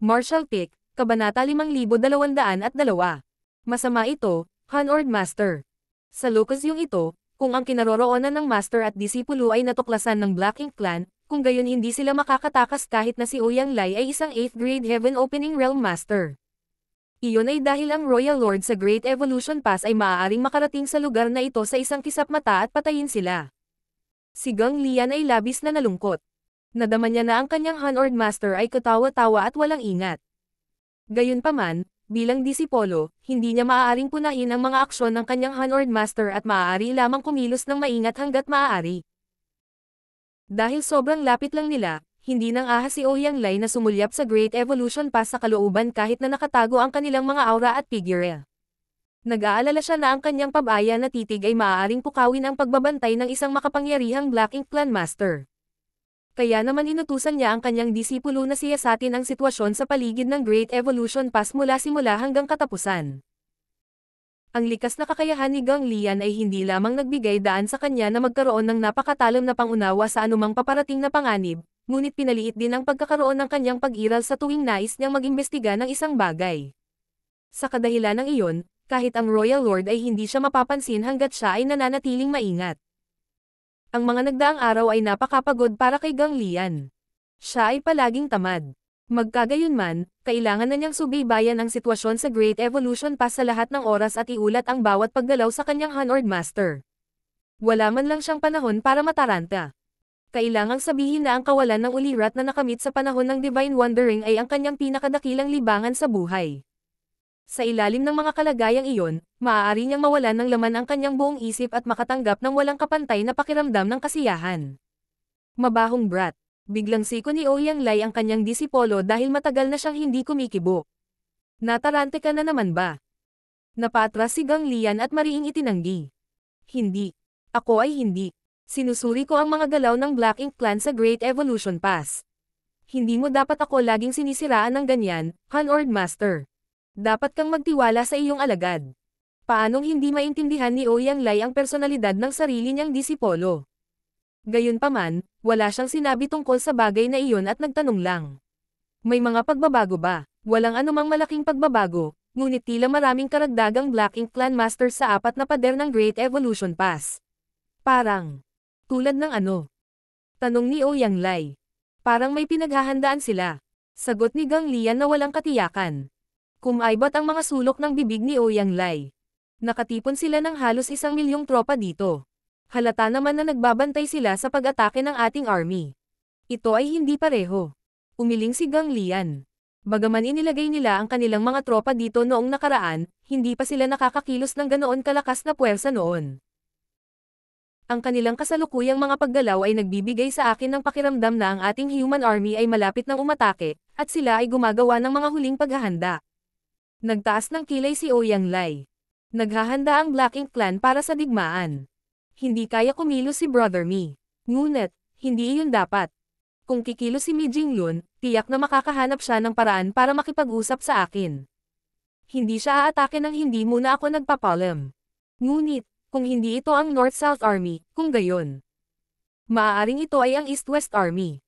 Martial Pick, Kabanata 5202. Masama ito, Hanord Master. Sa Lucas yung ito, kung ang kinaroroonan ng master at disipulo ay natuklasan ng Black Ink Clan, kung gayon hindi sila makakatakas kahit na si Uyang Lai ay isang 8th grade Heaven Opening Realm Master. Iyon ay dahil ang Royal Lord sa Great Evolution Pass ay maaaring makarating sa lugar na ito sa isang kisap mata at patayin sila. Si Gang Lian ay labis na nalungkot. Nadama niya na ang kanyang Honored Master ay katawa-tawa at walang ingat. Gayunpaman, bilang disipolo, hindi niya maaaring punahin ang mga aksyon ng kanyang Honored Master at maaari lamang kumilos ng maingat hanggat maaari. Dahil sobrang lapit lang nila, hindi nang ahas si Ouyang oh Lai na sumulyap sa Great Evolution Pass sa kalooban kahit na nakatago ang kanilang mga aura at figure. Nag-aalala siya na ang kanyang pabaya na titig ay maaaring pukawin ang pagbabantay ng isang makapangyarihang Black Ink Clan Master kaya naman inutusan niya ang kanyang disipulo na siya siyasatin ang sitwasyon sa paligid ng Great Evolution Pass mula simula hanggang katapusan. Ang likas na kakayahan ni Gang Lian ay hindi lamang nagbigay daan sa kanya na magkaroon ng napakatalam na pangunawa sa anumang paparating na panganib, ngunit pinaliit din ang pagkakaroon ng kanyang pag-iral sa tuwing nais niyang mag-imbestiga ng isang bagay. Sa kadahilan ng iyon, kahit ang Royal Lord ay hindi siya mapapansin hanggat siya ay nananatiling maingat. Ang mga nagdaang araw ay napakapagod para kay Gang Lian. Siya ay palaging tamad. Magkagayunman, kailangan na niyang subaybayan ang sitwasyon sa Great Evolution Pass sa lahat ng oras at iulat ang bawat paggalaw sa kanyang Hanord Master. Wala man lang siyang panahon para mataranta. Kailangang sabihin na ang kawalan ng ulirat na nakamit sa panahon ng Divine Wandering ay ang kanyang pinakadakilang libangan sa buhay. Sa ilalim ng mga kalagayang iyon, maaari niyang mawalan ng laman ang kanyang buong isip at makatanggap ng walang kapantay na pakiramdam ng kasiyahan. Mabahong brat. Biglang siko ni Ouyang oh Lai ang kanyang disipolo dahil matagal na siyang hindi kumikibo. Natarante ka na naman ba? Napatras si Gang Lian at mariing itinanggi. Hindi. Ako ay hindi. Sinusuri ko ang mga galaw ng Black Ink Clan sa Great Evolution Pass. Hindi mo dapat ako laging sinisiraan ng ganyan, Han Master. Dapat kang magtiwala sa iyong alagad. Paanong hindi maintindihan ni Ouyang Lai ang personalidad ng sarili niyang disipolo? Gayunpaman, wala siyang sinabi tungkol sa bagay na iyon at nagtanong lang. May mga pagbabago ba? Walang anumang malaking pagbabago, ngunit tila maraming karagdagang Black Ink Clan Masters sa apat na pader ng Great Evolution Pass. Parang, tulad ng ano? Tanong ni Ouyang Lai. Parang may pinaghahandaan sila. Sagot ni Gang Lian na walang katiyakan. Kumaybat ang mga sulok ng bibig ni Ouyang Lai. Nakatipon sila ng halos isang milyong tropa dito. Halata naman na nagbabantay sila sa pag-atake ng ating army. Ito ay hindi pareho. Umiling si Gang Lian. Bagaman inilagay nila ang kanilang mga tropa dito noong nakaraan, hindi pa sila nakakakilos ng ganoon kalakas na puwersa noon. Ang kanilang kasalukuyang mga paggalaw ay nagbibigay sa akin ng pakiramdam na ang ating human army ay malapit ng umatake, at sila ay gumagawa ng mga huling paghahanda. Nagtaas ng kilay si Ouyang oh Lai. Naghahanda ang Black Ink Clan para sa digmaan. Hindi kaya kumilos si Brother Mi. Ngunit, hindi iyon dapat. Kung kikilos si Mi Jinglun, tiyak na makakahanap siya ng paraan para makipag-usap sa akin. Hindi siya aatake ng hindi muna ako nagpapalam. Ngunit, kung hindi ito ang North-South Army, kung gayon. Maaaring ito ay ang East-West Army.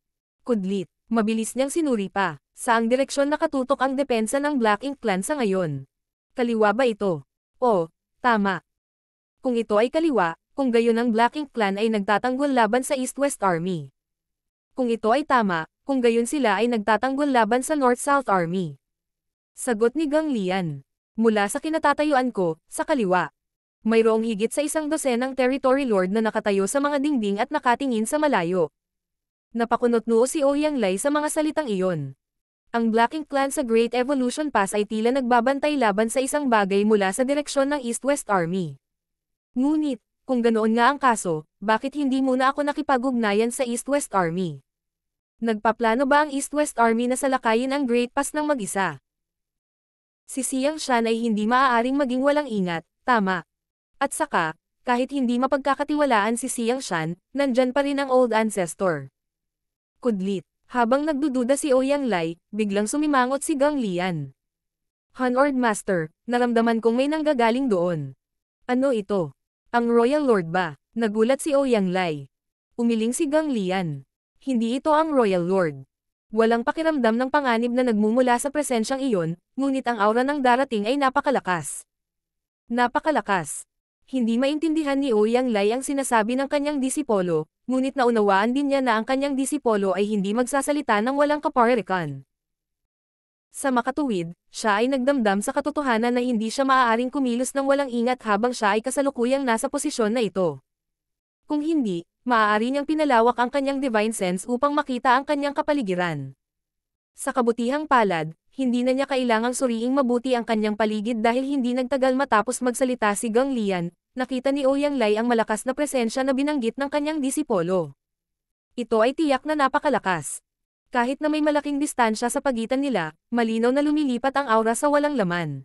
Kudlit. Mabilis niyang sinuri pa, saang direksyon nakatutok ang depensa ng Black Ink Clan sa ngayon. Kaliwa ba ito? O, tama. Kung ito ay kaliwa, kung gayon ang Black Ink Clan ay nagtatanggol laban sa East-West Army. Kung ito ay tama, kung gayon sila ay nagtatanggol laban sa North-South Army. Sagot ni Gang Lian. Mula sa kinatatayuan ko, sa kaliwa. Mayroong higit sa isang dosenang territory lord na nakatayo sa mga dingding at nakatingin sa malayo. Napakunot noo si Ouyang oh Lai sa mga salitang iyon. Ang Black Ink Clan sa Great Evolution Pass ay tila nagbabantay laban sa isang bagay mula sa direksyon ng East-West Army. Ngunit, kung ganoon nga ang kaso, bakit hindi muna ako nakipag-ugnayan sa East-West Army? Nagpaplano ba ang East-West Army na salakayin ang Great Pass ng mag-isa? Si Siang Shan ay hindi maaaring maging walang ingat, tama. At saka, kahit hindi mapagkakatiwalaan si Siang Shan, nandyan pa rin ang old ancestor kudlit. Habang nagdududa si Ouyang Lai, biglang sumimangot si Gang Lian. Honored Master, naramdaman kong may nanggagaling doon. Ano ito? Ang Royal Lord ba? Nagulat si Ouyang Lai. Umiling si Gang Lian. Hindi ito ang Royal Lord. Walang pakiramdam ng panganib na nagmumula sa presensyang iyon, ngunit ang aura ng darating ay napakalakas. Napakalakas. Hindi maintindihan ni Ouyang Lai ang sinasabi ng kanyang disipolo, ngunit naunawaan din niya na ang kanyang disipolo ay hindi magsasalita ng walang kaparikan. Sa makatuwid, siya ay nagdamdam sa katotohanan na hindi siya maaaring kumilos ng walang ingat habang siya ay kasalukuyang nasa posisyon na ito. Kung hindi, maaari niyang pinalawak ang kanyang divine sense upang makita ang kanyang kapaligiran. Sa kabutihang palad, hindi na niya kailangang suriing mabuti ang kanyang paligid dahil hindi nagtagal matapos magsalita si Gang Lian, nakita ni Ouyang oh Lai ang malakas na presensya na binanggit ng kanyang disipolo. Ito ay tiyak na napakalakas. Kahit na may malaking distansya sa pagitan nila, malinaw na lumilipat ang aura sa walang laman.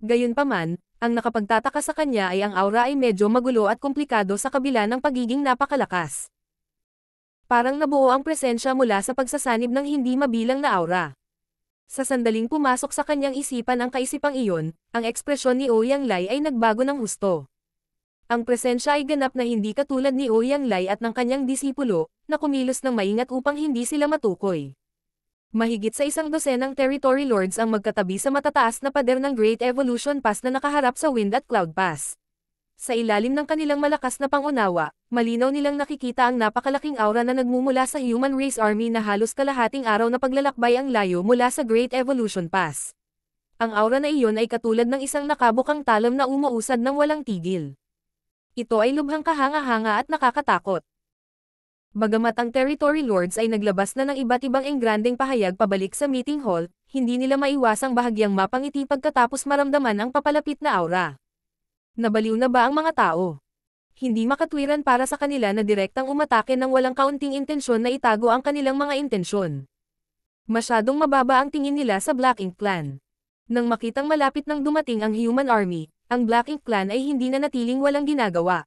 Gayunpaman, ang nakapagtataka sa kanya ay ang aura ay medyo magulo at komplikado sa kabila ng pagiging napakalakas. Parang nabuo ang presensya mula sa pagsasanib ng hindi mabilang na aura. Sa sandaling pumasok sa kanyang isipan ang kaisipang iyon, ang ekspresyon ni Ouyang oh Lai ay nagbago ng husto. Ang presensya ay ganap na hindi katulad ni Ouyang oh Lai at ng kanyang disipulo, na kumilos ng maingat upang hindi sila matukoy. Mahigit sa isang dosenang territory lords ang magkatabi sa matataas na pader ng Great Evolution Pass na nakaharap sa Wind at Cloud Pass. Sa ilalim ng kanilang malakas na pangunawa, malinaw nilang nakikita ang napakalaking aura na nagmumula sa Human Race Army na halos kalahating araw na paglalakbay ang layo mula sa Great Evolution Pass. Ang aura na iyon ay katulad ng isang nakabukang talam na umuusad ng walang tigil. Ito ay lubhang kahanga-hanga at nakakatakot. Bagamat ang Territory Lords ay naglabas na ng iba't ibang engrandeng pahayag pabalik sa meeting hall, hindi nila maiwasang bahagyang mapangiti pagkatapos maramdaman ang papalapit na aura. Nabaliw na ba ang mga tao? Hindi makatwiran para sa kanila na direktang umatake ng walang kaunting intensyon na itago ang kanilang mga intensyon. Masyadong mababa ang tingin nila sa Black Ink Clan. Nang makitang malapit nang dumating ang Human Army, ang Black Ink Clan ay hindi na natiling walang ginagawa.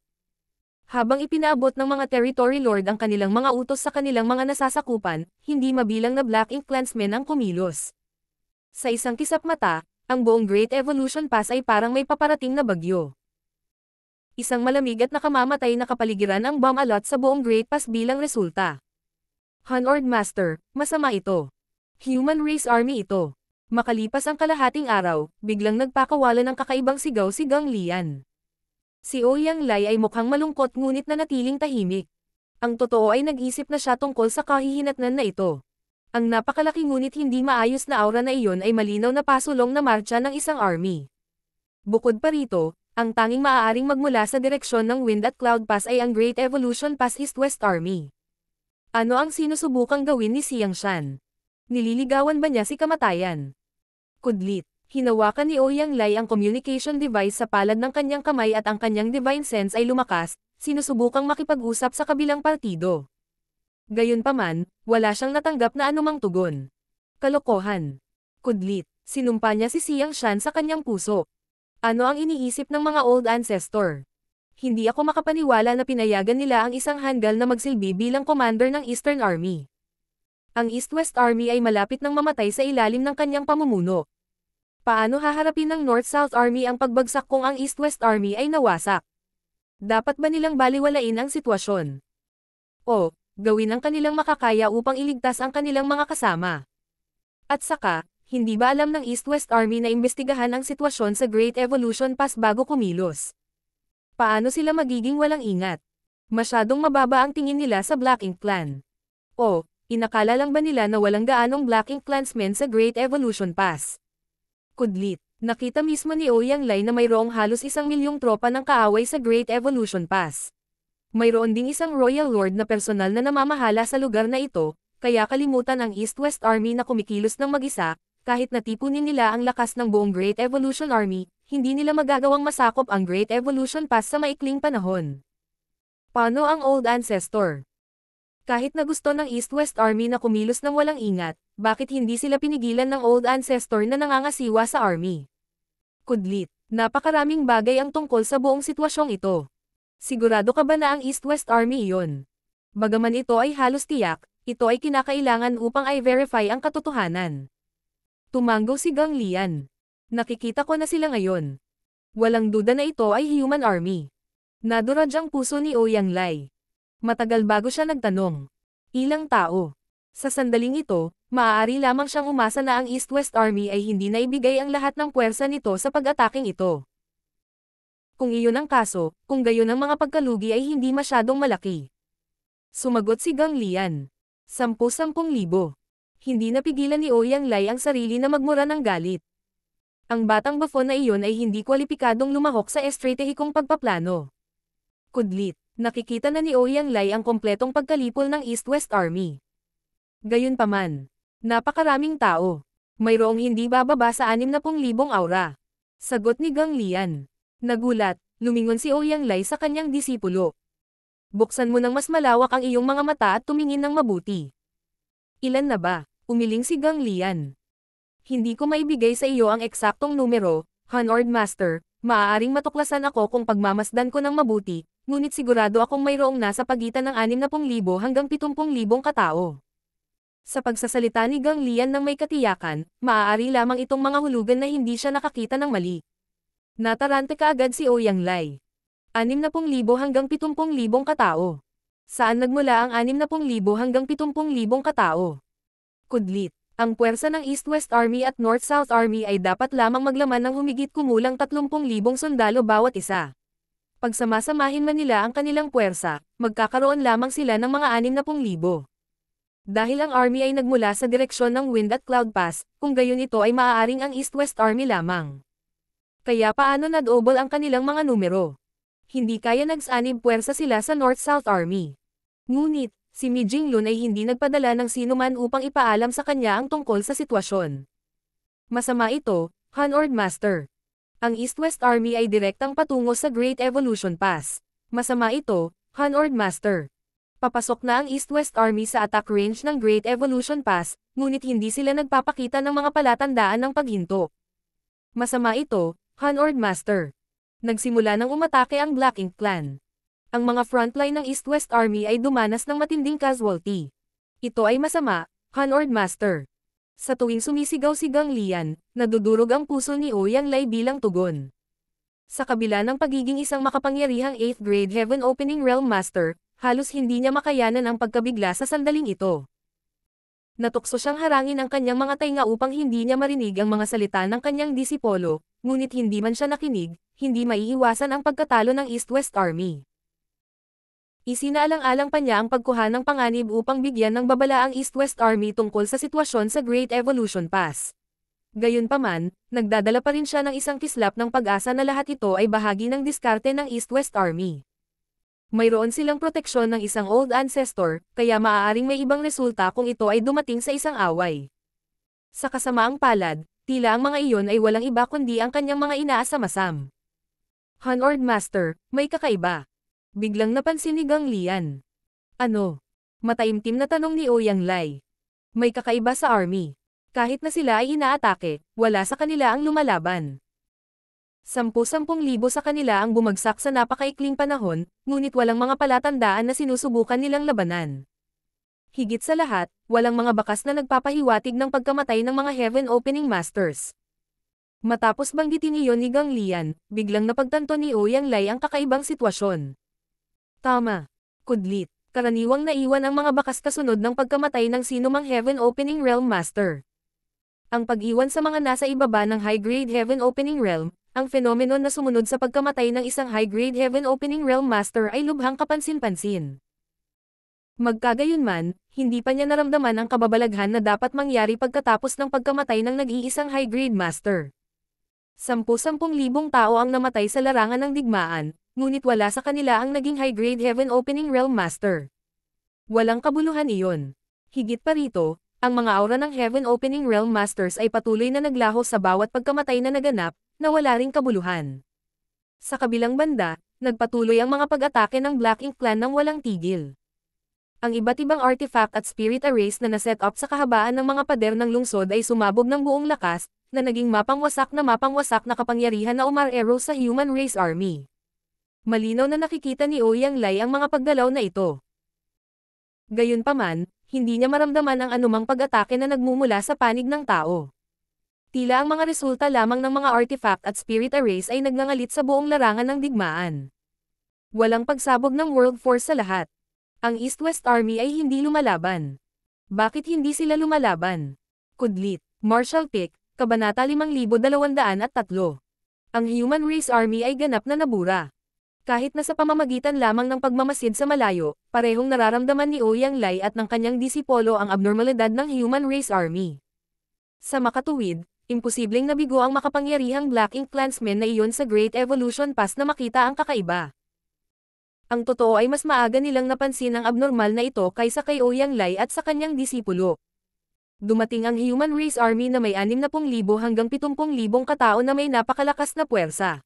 Habang ipinaabot ng mga Territory Lord ang kanilang mga utos sa kanilang mga nasasakupan, hindi mabilang na Black Ink Clansmen ang kumilos. Sa isang kisap mata, ang buong Great Evolution Pass ay parang may paparating na bagyo. Isang malamig at nakamamatay na kapaligiran ang bomb alot sa buong Great Pass bilang resulta. Hunord Master, masama ito. Human Race Army ito. Makalipas ang kalahating araw, biglang nagpakawalan ng kakaibang sigaw si Gang Lian. Si Ouyang oh Lai ay mukhang malungkot ngunit nanatiling tahimik. Ang totoo ay nag-isip na siya tungkol sa kahihinatnan na ito. Ang napakalaki ngunit hindi maayos na aura na iyon ay malinaw na pasulong na marcha ng isang army. Bukod pa rito, ang tanging maaaring magmula sa direksyon ng Wind at Cloud Pass ay ang Great Evolution Pass East-West Army. Ano ang sinusubukang gawin ni Siang Shan? Nililigawan ba niya si kamatayan? Kudlit. Hinawakan ni Ouyang oh Lai ang communication device sa palad ng kanyang kamay at ang kanyang divine sense ay lumakas, sinusubukang makipag-usap sa kabilang partido. Gayunpaman, wala siyang natanggap na anumang tugon. Kalokohan. Kudlit. Sinumpa niya si Siang Shan sa kanyang puso. Ano ang iniisip ng mga old ancestor? Hindi ako makapaniwala na pinayagan nila ang isang Hangal na magsilbi bilang commander ng Eastern Army. Ang East-West Army ay malapit ng mamatay sa ilalim ng kanyang pamumuno, Paano haharapin ng North-South Army ang pagbagsak kung ang East-West Army ay nawasak? Dapat ba nilang baliwalain ang sitwasyon? O, gawin ang kanilang makakaya upang iligtas ang kanilang mga kasama? At saka, hindi ba alam ng East-West Army na imbestigahan ang sitwasyon sa Great Evolution Pass bago kumilos? Paano sila magiging walang ingat? Masyadong mababa ang tingin nila sa Black Ink Clan. O, inakala lang ba nila na walang gaanong Black Ink Clansmen sa Great Evolution Pass? Kudlit. Nakita mismo ni Ouyang Lai na mayroong halos isang milyong tropa ng kaaway sa Great Evolution Pass. Mayroon ding isang Royal Lord na personal na namamahala sa lugar na ito, kaya kalimutan ang East-West Army na kumikilos ng mag-isa, kahit natipunin nila ang lakas ng buong Great Evolution Army, hindi nila magagawang masakop ang Great Evolution Pass sa maikling panahon. Paano ang Old Ancestor? Kahit na gusto ng East-West Army na kumilos ng walang ingat, bakit hindi sila pinigilan ng old ancestor na nangangasiwa sa army? Kudlit, napakaraming bagay ang tungkol sa buong sitwasyong ito. Sigurado ka ba na ang East-West Army iyon? Bagaman ito ay halos tiyak, ito ay kinakailangan upang ay verify ang katotohanan. Tumango si Gang Lian. Nakikita ko na sila ngayon. Walang duda na ito ay human army. Naduraj ang puso ni Ouyang oh Lai. Matagal bago siya nagtanong. Ilang tao? Sa sandaling ito, maaari lamang siyang umasa na ang East-West Army ay hindi na ibigay ang lahat ng puwersa nito sa pag-ataking ito. Kung iyon ang kaso, kung gayon ang mga pagkalugi ay hindi masyadong malaki. Sumagot si Gang Lian. Sampu-sampung libo. Hindi napigilan ni Ouyang oh Lai ang sarili na magmura ng galit. Ang batang bafon na iyon ay hindi kwalipikadong lumahok sa estratehikong pagpaplano. Kudlit, nakikita na ni Ouyang oh Lai ang kompletong pagkalipol ng East-West Army. Gayunpaman, napakaraming tao. Mayroong hindi bababa sa 60,000 aura. Sagot ni Gang Lian. Nagulat, lumingon si Ouyang oh Lai sa kanyang disipulo. Buksan mo ng mas malawak ang iyong mga mata at tumingin ng mabuti. Ilan na ba? Umiling si Gang Lian. Hindi ko maibigay sa iyo ang eksaktong numero, Hanord Master, maaaring matuklasan ako kung pagmamasdan ko ng mabuti, ngunit sigurado akong mayroong nasa pagitan ng 60,000 hanggang 70,000 katao. Sa pagsasalita ni Gang Lian ng may katiyakan, maaari lamang itong mga hulugan na hindi siya nakakita ng mali. Natarante agad si Ouyang oh Lai. Anim na pung libo hanggang 70,000 katao. Saan nagmula ang 60,000 hanggang 70,000 katao? Kudlit. Ang puwersa ng East-West Army at North-South Army ay dapat lamang maglaman ng humigit kumulang 30,000 sundalo bawat isa. Pag samasamahin man nila ang kanilang puwersa, magkakaroon lamang sila ng mga 60,000. Dahil ang Army ay nagmula sa direksyon ng Wind at Cloud Pass, kung gayon ito ay maaaring ang East-West Army lamang. Kaya paano nadobol ang kanilang mga numero? Hindi kaya nagsanib puwersa sila sa North-South Army. Ngunit, si Mi Jinglun ay hindi nagpadala ng sinuman upang ipaalam sa kanya ang tungkol sa sitwasyon. Masama ito, Han Ord Master. Ang East-West Army ay direktang patungo sa Great Evolution Pass. Masama ito, Han Ord Master. Papasok na ang East-West Army sa attack range ng Great Evolution Pass, ngunit hindi sila nagpapakita ng mga palatandaan ng paghinto. Masama ito, Han Master. Nagsimula ng umatake ang Black Ink Clan. Ang mga frontline ng East-West Army ay dumanas ng matinding casualty. Ito ay masama, Han Master. Sa tuwing sumisigaw si Gang Lian, nadudurog ang puso ni Ouyang Lai bilang tugon. Sa kabila ng pagiging isang makapangyarihang 8th grade Heaven Opening Realm Master, halos hindi niya makayanan ang pagkabigla sa sandaling ito. Natukso siyang harangin ang kanyang mga tainga upang hindi niya marinig ang mga salita ng kanyang disipolo, ngunit hindi man siya nakinig, hindi maiiwasan ang pagkatalo ng East-West Army. Isinaalang-alang pa niya ang pagkuha ng panganib upang bigyan ng babala ang East-West Army tungkol sa sitwasyon sa Great Evolution Pass. Gayunpaman, nagdadala pa rin siya ng isang kislap ng pag-asa na lahat ito ay bahagi ng diskarte ng East-West Army mayroon silang proteksyon ng isang old ancestor, kaya maaaring may ibang resulta kung ito ay dumating sa isang away. Sa kasamaang palad, tila ang mga iyon ay walang iba kundi ang kanyang mga inaasamasam. Honord Master, may kakaiba. Biglang napansin ni Gang Lian. Ano? Mataimtim na tanong ni Ouyang Lai. May kakaiba sa army. Kahit na sila ay inaatake, wala sa kanila ang lumalaban. Sampu-sampung libo sa kanila ang bumagsak sa napakaikling panahon, ngunit walang mga palatandaan na sinusubukan nilang labanan. Higit sa lahat, walang mga bakas na nagpapahiwatig ng pagkamatay ng mga Heaven Opening Masters. Matapos banggitin iyon ni Gang Lian, biglang napagtanto ni Ouyang oh Lai ang kakaibang sitwasyon. Tama. Kudlit. Karaniwang naiwan ang mga bakas kasunod ng pagkamatay ng sinumang Heaven Opening Realm Master. Ang pag-iwan sa mga nasa ibaba ng high-grade Heaven Opening Realm, ang phenomenon na sumunod sa pagkamatay ng isang high-grade Heaven Opening Realm Master ay lubhang kapansin-pansin. Magkagayunman, hindi pa niya naramdaman ang kababalaghan na dapat mangyari pagkatapos ng pagkamatay ng nag-iisang high-grade master. Sampu-sampung libong tao ang namatay sa larangan ng digmaan, ngunit wala sa kanila ang naging high-grade Heaven Opening Realm Master. Walang kabuluhan iyon. Higit pa rito, ang mga aura ng Heaven Opening Realm Masters ay patuloy na naglaho sa bawat pagkamatay na naganap, na wala ring kabuluhan. Sa kabilang banda, nagpatuloy ang mga pag-atake ng Black Ink Clan ng walang tigil. Ang iba't ibang artifact at spirit arrays na naset up sa kahabaan ng mga pader ng lungsod ay sumabog ng buong lakas, na naging mapangwasak na mapangwasak na kapangyarihan na umarero sa Human Race Army. Malinaw na nakikita ni Ouyang Lai ang mga paggalaw na ito. Gayunpaman, hindi niya maramdaman ang anumang pag-atake na nagmumula sa panig ng tao. Tila ang mga resulta lamang ng mga artifact at spirit arrays ay nagngangalit sa buong larangan ng digmaan. Walang pagsabog ng world force sa lahat. Ang East-West Army ay hindi lumalaban. Bakit hindi sila lumalaban? Kudlit, Marshall Pick, Kabanata 5203. Ang Human Race Army ay ganap na nabura. Kahit na sa pamamagitan lamang ng pagmamasid sa malayo, parehong nararamdaman ni Ouyang oh Lai at ng kanyang disipolo ang abnormalidad ng Human Race Army. Sa makatuwid, imposibleng nabigo ang makapangyarihang Black Ink Clansmen na iyon sa Great Evolution Pass na makita ang kakaiba. Ang totoo ay mas maaga nilang napansin ang abnormal na ito kaysa kay Ouyang oh Lai at sa kanyang disipulo. Dumating ang Human Race Army na may 60,000 hanggang 70,000 katao na may napakalakas na puwersa.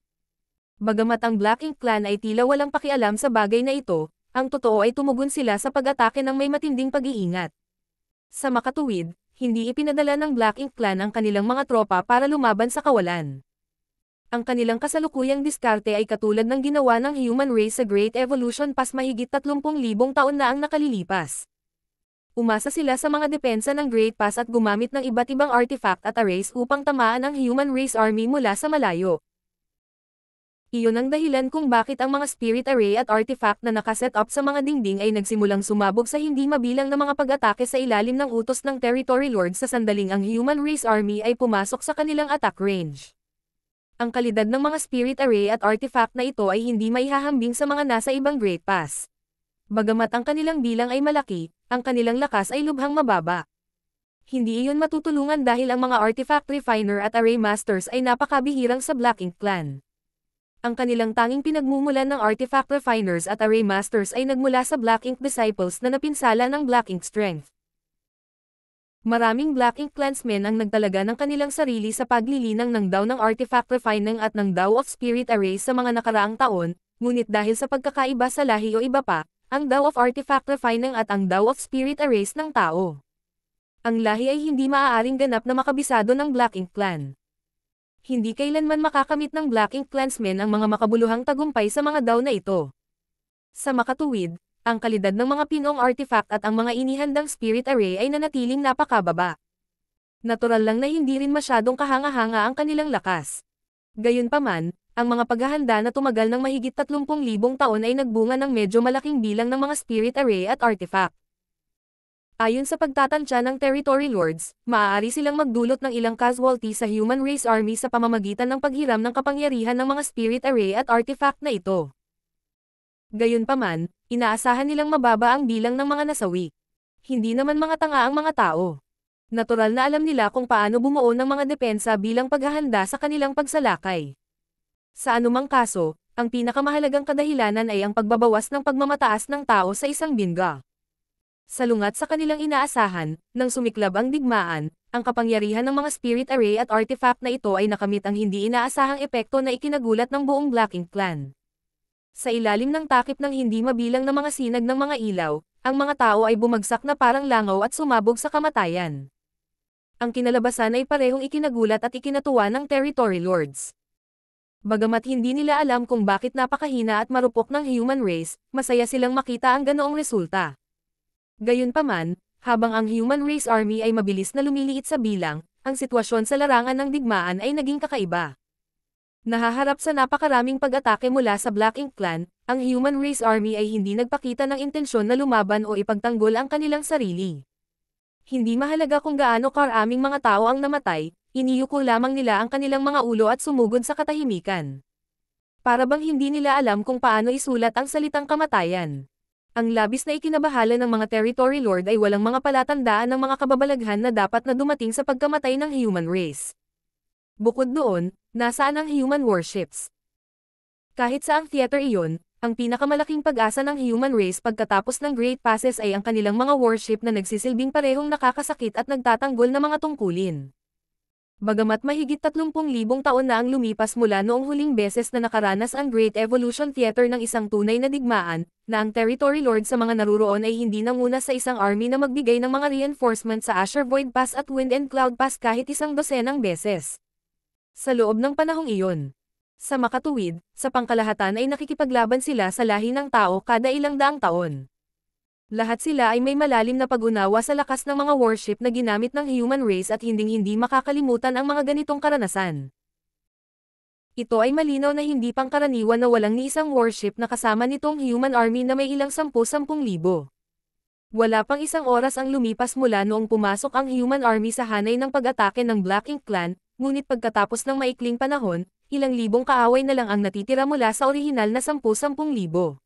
Bagamat ang Black Ink Clan ay tila walang pakialam sa bagay na ito, ang totoo ay tumugon sila sa pag-atake ng may matinding pag-iingat. Sa makatuwid, hindi ipinadala ng Black Ink Clan ang kanilang mga tropa para lumaban sa kawalan. Ang kanilang kasalukuyang diskarte ay katulad ng ginawa ng human race sa Great Evolution pas mahigit 30,000 taon na ang nakalilipas. Umasa sila sa mga depensa ng Great Pass at gumamit ng iba't ibang artifact at arrays upang tamaan ang human race army mula sa malayo. Iyon ang dahilan kung bakit ang mga spirit array at artifact na nakaset up sa mga dingding ay nagsimulang sumabog sa hindi mabilang na mga pag-atake sa ilalim ng utos ng Territory Lord sa sandaling ang Human Race Army ay pumasok sa kanilang attack range. Ang kalidad ng mga spirit array at artifact na ito ay hindi maihahambing sa mga nasa ibang Great Pass. Bagamat ang kanilang bilang ay malaki, ang kanilang lakas ay lubhang mababa. Hindi iyon matutulungan dahil ang mga artifact refiner at array masters ay napakabihirang sa Black Ink Clan ang kanilang tanging pinagmumulan ng artifact refiners at array masters ay nagmula sa Black Ink Disciples na napinsala ng Black Ink Strength. Maraming Black Ink Clansmen ang nagtalaga ng kanilang sarili sa paglilinang ng DAO ng Artifact Refining at ng DAO of Spirit Array sa mga nakaraang taon, ngunit dahil sa pagkakaiba sa lahi o iba pa, ang DAO of Artifact Refining at ang DAO of Spirit Array ng tao. Ang lahi ay hindi maaaring ganap na makabisado ng Black Ink Clan hindi kailanman makakamit ng Black Ink Clansmen ang mga makabuluhang tagumpay sa mga daw na ito. Sa makatuwid, ang kalidad ng mga pinong artifact at ang mga inihandang spirit array ay nanatiling napakababa. Natural lang na hindi rin masyadong kahanga-hanga ang kanilang lakas. Gayunpaman, ang mga paghahanda na tumagal ng mahigit 30,000 taon ay nagbunga ng medyo malaking bilang ng mga spirit array at artifact. Ayon sa pagtatantya ng Territory Lords, maaari silang magdulot ng ilang casualty sa Human Race Army sa pamamagitan ng paghiram ng kapangyarihan ng mga spirit array at artifact na ito. Gayunpaman, inaasahan nilang mababa ang bilang ng mga nasawi. Hindi naman mga tanga ang mga tao. Natural na alam nila kung paano bumuo ng mga depensa bilang paghahanda sa kanilang pagsalakay. Sa anumang kaso, ang pinakamahalagang kadahilanan ay ang pagbabawas ng pagmamataas ng tao sa isang binga. Salungat sa kanilang inaasahan, nang sumiklab ang digmaan, ang kapangyarihan ng mga spirit array at artifact na ito ay nakamit ang hindi inaasahang epekto na ikinagulat ng buong Black Ink Clan. Sa ilalim ng takip ng hindi mabilang na mga sinag ng mga ilaw, ang mga tao ay bumagsak na parang langaw at sumabog sa kamatayan. Ang kinalabasan ay parehong ikinagulat at ikinatuwa ng Territory Lords. Bagamat hindi nila alam kung bakit napakahina at marupok ng human race, masaya silang makita ang ganoong resulta. Gayunpaman, habang ang human race army ay mabilis na lumiliit sa bilang, ang sitwasyon sa larangan ng digmaan ay naging kakaiba. Nahaharap sa napakaraming pag-atake mula sa Black Ink Clan, ang human race army ay hindi nagpakita ng intensyon na lumaban o ipagtanggol ang kanilang sarili. Hindi mahalaga kung gaano karaming mga tao ang namatay, iniyuko lamang nila ang kanilang mga ulo at sumugod sa katahimikan. Para bang hindi nila alam kung paano isulat ang salitang kamatayan. Ang labis na ikinabahala ng mga Territory Lord ay walang mga palatandaan ng mga kababalaghan na dapat na dumating sa pagkamatay ng human race. Bukod doon, nasaan ang human warships? Kahit sa ang theater iyon, ang pinakamalaking pag-asa ng human race pagkatapos ng Great Passes ay ang kanilang mga warship na nagsisilbing parehong nakakasakit at nagtatanggol ng mga tungkulin. Bagamat mahigit 30,000 taon na ang lumipas mula noong huling beses na nakaranas ang Great Evolution Theater ng isang tunay na digmaan, na ang Territory Lord sa mga naruroon ay hindi nanguna sa isang army na magbigay ng mga reinforcement sa Asher Void Pass at Wind and Cloud Pass kahit isang dosenang beses. Sa loob ng panahong iyon, sa makatuwid, sa pangkalahatan ay nakikipaglaban sila sa lahi ng tao kada ilang daang taon. Lahat sila ay may malalim na pag-unawa sa lakas ng mga warship na ginamit ng human race at hinding-hindi makakalimutan ang mga ganitong karanasan. Ito ay malinaw na hindi pangkaraniwan na walang ni isang warship na kasama nitong human army na may ilang sampu-sampung libo. Wala pang isang oras ang lumipas mula noong pumasok ang human army sa hanay ng pag-atake ng Black Ink Clan, ngunit pagkatapos ng maikling panahon, ilang libong kaaway na lang ang natitira mula sa orihinal na sampu-sampung libo.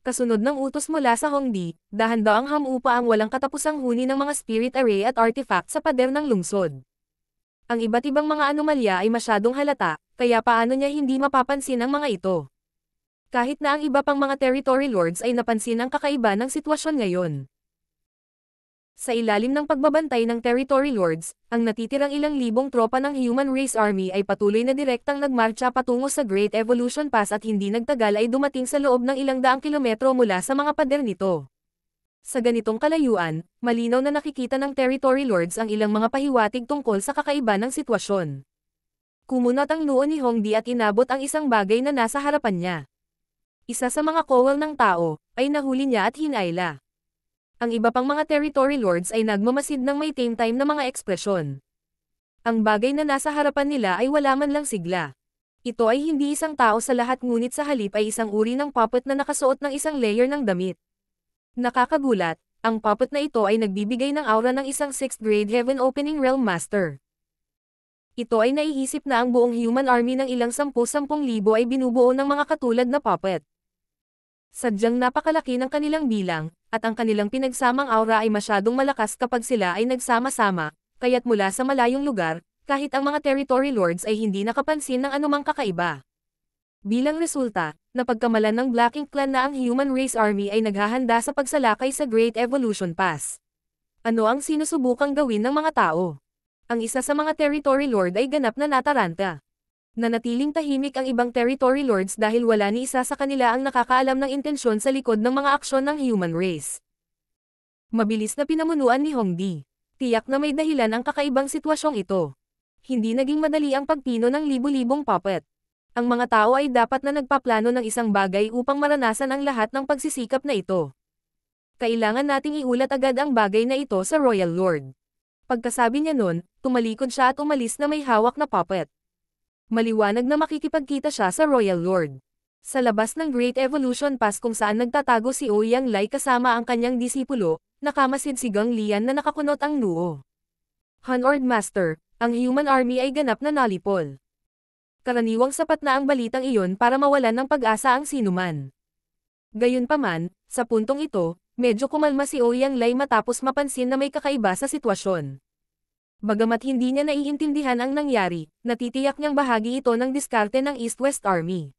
Kasunod ng utos mula sa Hongdi, dahan daw ang hamupa ang walang katapusang huni ng mga spirit array at artifact sa pader ng lungsod. Ang iba't ibang mga anomalya ay masyadong halata, kaya paano niya hindi mapapansin ang mga ito. Kahit na ang iba pang mga territory lords ay napansin ang kakaiba ng sitwasyon ngayon. Sa ilalim ng pagbabantay ng Territory Lords, ang natitirang ilang libong tropa ng Human Race Army ay patuloy na direktang nagmarcha patungo sa Great Evolution Pass at hindi nagtagal ay dumating sa loob ng ilang daang kilometro mula sa mga pader nito. Sa ganitong kalayuan, malinaw na nakikita ng Territory Lords ang ilang mga pahiwatig tungkol sa kakaiba ng sitwasyon. Kumunot ang noo ni Hongdi at inabot ang isang bagay na nasa harapan niya. Isa sa mga kowal ng tao, ay nahuli niya at hinayla. Ang iba pang mga territory lords ay nagmamasid ng may tame-time na mga ekspresyon. Ang bagay na nasa harapan nila ay wala man lang sigla. Ito ay hindi isang tao sa lahat ngunit sa halip ay isang uri ng puppet na nakasuot ng isang layer ng damit. Nakakagulat, ang puppet na ito ay nagbibigay ng aura ng isang 6th grade Heaven Opening Realm Master. Ito ay naiisip na ang buong human army ng ilang sampu-sampung libo ay binubuo ng mga katulad na puppet. Sadyang napakalaki ng kanilang bilang, at ang kanilang pinagsamang aura ay masyadong malakas kapag sila ay nagsama-sama, kaya't mula sa malayong lugar, kahit ang mga territory lords ay hindi nakapansin ng anumang kakaiba. Bilang resulta, napagkamalan ng Black Ink Clan na ang Human Race Army ay naghahanda sa pagsalakay sa Great Evolution Pass. Ano ang sinusubukang gawin ng mga tao? Ang isa sa mga territory lord ay ganap na nataranta. Nanatiling tahimik ang ibang territory lords dahil wala ni isa sa kanila ang nakakaalam ng intensyon sa likod ng mga aksyon ng human race. Mabilis na pinamunuan ni Hongdi. Tiyak na may dahilan ang kakaibang sitwasyong ito. Hindi naging madali ang pagpino ng libu-libong puppet. Ang mga tao ay dapat na nagpaplano ng isang bagay upang maranasan ang lahat ng pagsisikap na ito. Kailangan nating iulat agad ang bagay na ito sa Royal Lord. Pagkasabi niya nun, tumalikod siya at umalis na may hawak na puppet maliwanag na makikipagkita siya sa Royal Lord. Sa labas ng Great Evolution Pass kung saan nagtatago si Ouyang oh Lai kasama ang kanyang disipulo, nakamasid si Gang Lian na nakakunot ang nuo. Honord Master, ang human army ay ganap na nalipol. Karaniwang sapat na ang balitang iyon para mawalan ng pag-asa ang sinuman. Gayunpaman, sa puntong ito, medyo kumalma si Ouyang oh Lai matapos mapansin na may kakaiba sa sitwasyon. Bagamat hindi niya naiintindihan ang nangyari, natitiyak niyang bahagi ito ng diskarte ng East-West Army.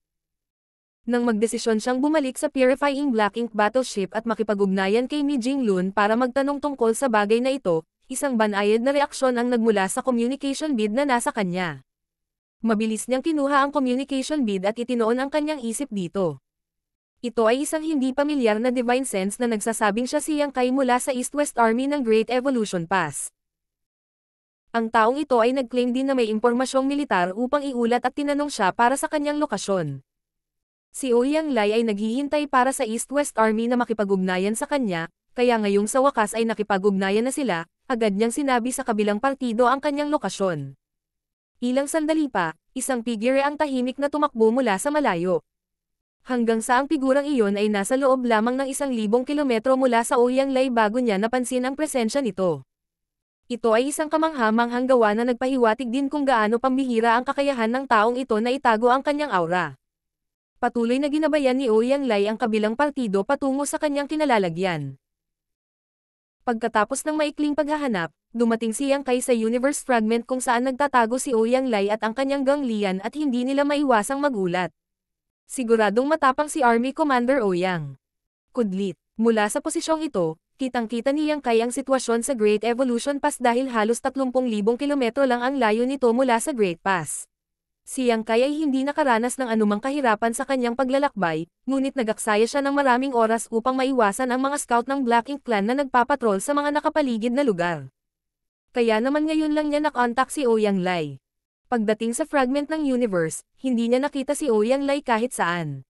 Nang magdesisyon siyang bumalik sa Purifying Black Ink Battleship at makipag-ugnayan kay Mi Jinglun para magtanong tungkol sa bagay na ito, isang banayad na reaksyon ang nagmula sa communication bid na nasa kanya. Mabilis niyang kinuha ang communication bid at itinoon ang kanyang isip dito. Ito ay isang hindi pamilyar na divine sense na nagsasabing siya siyang kay mula sa East-West Army ng Great Evolution Pass. Ang taong ito ay nagklaim din na may impormasyong militar upang iulat at tinanong siya para sa kanyang lokasyon. Si Ouyang oh Lai ay naghihintay para sa East-West Army na makipag-ugnayan sa kanya, kaya ngayong sa wakas ay nakipag-ugnayan na sila, agad niyang sinabi sa kabilang partido ang kanyang lokasyon. Ilang sandali pa, isang figure ang tahimik na tumakbo mula sa malayo. Hanggang sa ang figurang iyon ay nasa loob lamang ng isang libong kilometro mula sa Ouyang oh Lai bago niya napansin ang presensya nito. Ito ay isang kamanghamanghang gawa na nagpahiwatig din kung gaano pambihira ang kakayahan ng taong ito na itago ang kanyang aura. Patuloy na ginabayan ni Ouyang Lai ang kabilang partido patungo sa kanyang kinalalagyan. Pagkatapos ng maikling paghahanap, dumating siyang kay sa universe fragment kung saan nagtatago si Ouyang Lai at ang kanyang ganglian at hindi nila maiwasang magulat. Siguradong matapang si Army Commander Ouyang. Kudlit. Mula sa posisyong ito, kitang-kita niyang kayang sitwasyon sa Great Evolution Pass dahil halos 30,000 kilometro lang ang layo nito mula sa Great Pass. Siyang kay ay hindi nakaranas ng anumang kahirapan sa kanyang paglalakbay, ngunit nagaksaya siya ng maraming oras upang maiwasan ang mga scout ng Black Ink Clan na nagpapatrol sa mga nakapaligid na lugar. Kaya naman ngayon lang niya nakontak si Ouyang oh Lai. Pagdating sa fragment ng universe, hindi niya nakita si Ouyang oh Lai kahit saan.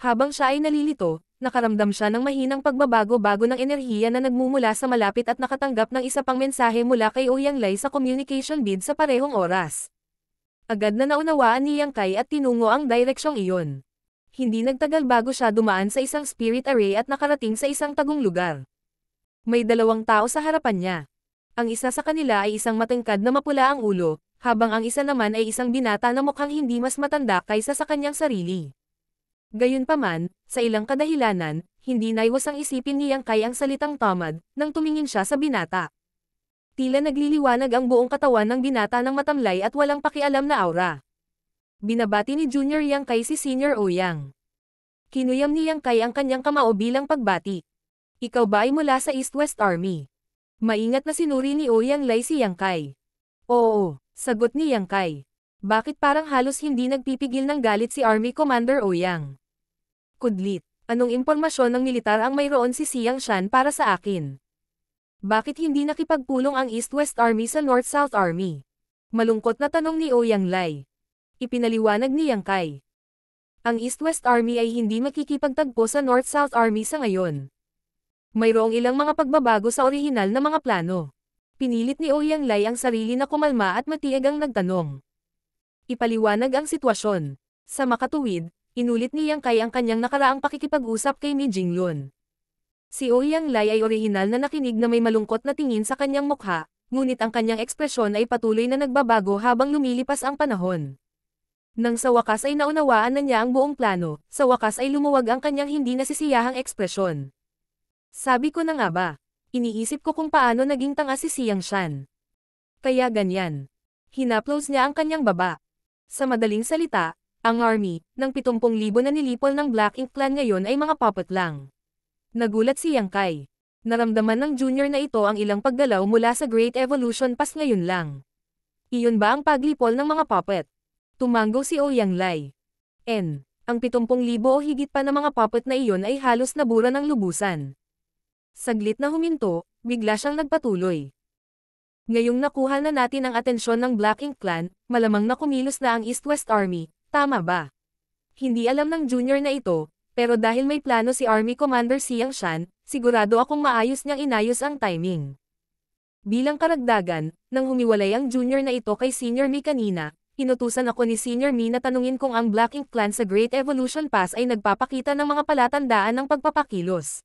Habang siya ay nalilito, nakaramdam siya ng mahinang pagbabago-bago ng enerhiya na nagmumula sa malapit at nakatanggap ng isa pang mensahe mula kay Ouyang oh Lai sa communication bid sa parehong oras. Agad na naunawaan ni Yang Kai at tinungo ang direksyong iyon. Hindi nagtagal bago siya dumaan sa isang spirit array at nakarating sa isang tagong lugar. May dalawang tao sa harapan niya. Ang isa sa kanila ay isang matangkad na mapula ang ulo, habang ang isa naman ay isang binata na mukhang hindi mas matanda kaysa sa kanyang sarili. Gayunpaman, sa ilang kadahilanan, hindi naiwasang isipin ni Yang Kai ang salitang tamad, nang tumingin siya sa binata. Tila nagliliwanag ang buong katawan ng binata ng matamlay at walang pakialam na aura. Binabati ni Junior Yang Kai si Senior Ouyang. Oh Kinuyam ni Yang Kai ang kanyang kamao bilang pagbati. Ikaw ba ay mula sa East-West Army? Maingat na sinuri ni Ouyang oh Lai si Yang Kai. Oo, sagot ni Yang Kai. Bakit parang halos hindi nagpipigil ng galit si Army Commander Ouyang? Oh Kudlit, anong impormasyon ng militar ang mayroon si Siang Shan para sa akin? Bakit hindi nakipagpulong ang East-West Army sa North-South Army? Malungkot na tanong ni Ouyang Lai. Ipinaliwanag ni Yang Kai. Ang East-West Army ay hindi makikipagtagpo sa North-South Army sa ngayon. Mayroong ilang mga pagbabago sa orihinal na mga plano. Pinilit ni Ouyang Lai ang sarili na kumalma at matiyagang nagtanong. Ipaliwanag ang sitwasyon. Sa makatuwid, Inulit ni Yang Kai ang kanyang nakaraang pakikipag-usap kay ni Jinglun. Si Oh Yang Lai ay orihinal na nakinig na may malungkot na tingin sa kanyang mukha, ngunit ang kanyang ekspresyon ay patuloy na nagbabago habang lumilipas ang panahon. Nang sa wakas ay naunawaan na niya ang buong plano, sa wakas ay lumuwag ang kanyang hindi nasisiyahang ekspresyon. Sabi ko na nga ba, iniisip ko kung paano naging tanga si Siyang Shan. Kaya ganyan. Hinaplose niya ang kanyang baba. Sa madaling salita, ang army, ng 70,000 na nilipol ng Black Ink Clan ngayon ay mga puppet lang. Nagulat si Yang Kai. Naramdaman ng junior na ito ang ilang paggalaw mula sa Great Evolution Pass ngayon lang. Iyon ba ang paglipol ng mga puppet? Tumango si O Yang Lai. N. Ang 70,000 o higit pa na mga puppet na iyon ay halos nabura ng lubusan. Saglit na huminto, bigla siyang nagpatuloy. Ngayong nakuha na natin ang atensyon ng Black Ink Clan, malamang na kumilos na ang East-West Army, Tama ba? Hindi alam ng junior na ito, pero dahil may plano si Army Commander Siang Shan, sigurado akong maayos niyang inayos ang timing. Bilang karagdagan, nang humiwalay ang junior na ito kay Senior Mi kanina, inutusan ako ni Senior Mi na tanungin kung ang Black Ink Clan sa Great Evolution Pass ay nagpapakita ng mga palatandaan ng pagpapakilos.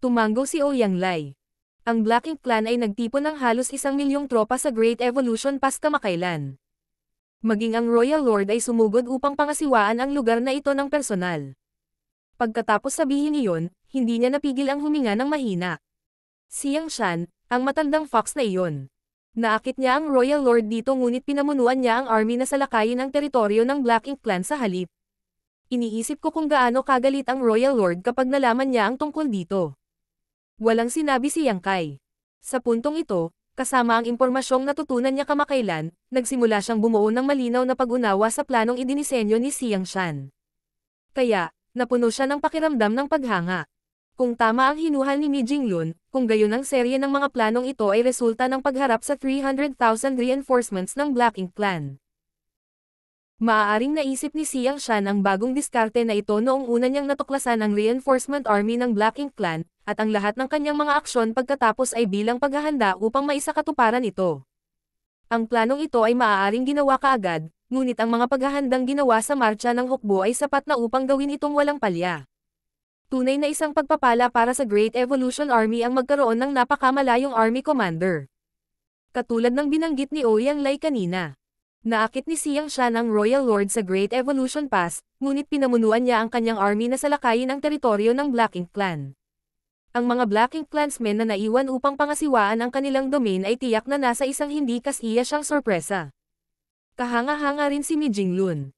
Tumango si Ouyang oh Lai. Ang Black Ink Clan ay nagtipon ng halos isang milyong tropa sa Great Evolution Pass kamakailan. Maging ang Royal Lord ay sumugod upang pangasiwaan ang lugar na ito ng personal. Pagkatapos sabihin iyon, hindi niya napigil ang huminga ng mahina. Siyang Shan, ang matandang fox na iyon. Naakit niya ang Royal Lord dito ngunit pinamunuan niya ang army na salakayin ang teritoryo ng Black Ink Clan sa halip. Iniisip ko kung gaano kagalit ang Royal Lord kapag nalaman niya ang tungkol dito. Walang sinabi si Yang Kai. Sa puntong ito, Kasama ang impormasyong natutunan niya kamakailan, nagsimula siyang bumuo ng malinaw na pag-unawa sa planong idinisenyo ni Siang Shan. Kaya, napuno siya ng pakiramdam ng paghanga. Kung tama ang hinuhal ni Mi Jinglun, kung gayon ang serye ng mga planong ito ay resulta ng pagharap sa 300,000 reinforcements ng Black Ink Clan. Maaaring naisip ni Siang Shan ang bagong diskarte na ito noong una niyang natuklasan ang reinforcement army ng Black Ink Clan, at ang lahat ng kanyang mga aksyon pagkatapos ay bilang paghahanda upang maisakatuparan ito. Ang planong ito ay maaaring ginawa kaagad, ngunit ang mga paghahandang ginawa sa marcha ng hukbo ay sapat na upang gawin itong walang palya. Tunay na isang pagpapala para sa Great Evolution Army ang magkaroon ng napakamalayong army commander. Katulad ng binanggit ni Ouyang Lai kanina. Naakit ni Siang siya ng Royal Lord sa Great Evolution Pass, ngunit pinamunuan niya ang kanyang army na salakayin ang teritoryo ng Black Ink Clan. Ang mga Black Ink Clansmen na naiwan upang pangasiwaan ang kanilang domain ay tiyak na nasa isang hindi kasiya siyang sorpresa. Kahanga-hanga rin si Mi Jinglun.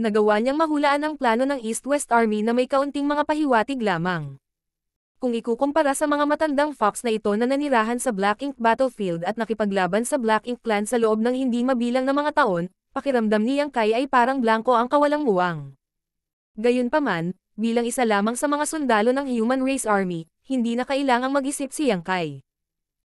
Nagawa niyang mahulaan ang plano ng East-West Army na may kaunting mga pahiwatig lamang. Kung ikukumpara sa mga matandang fox na ito na nanirahan sa Black Ink Battlefield at nakipaglaban sa Black Ink Clan sa loob ng hindi mabilang na mga taon, pakiramdam ni Yang Kai ay parang blanco ang kawalang muwang. Gayunpaman, bilang isa lamang sa mga sundalo ng Human Race Army, hindi na kailangang mag-isip si Yang Kai.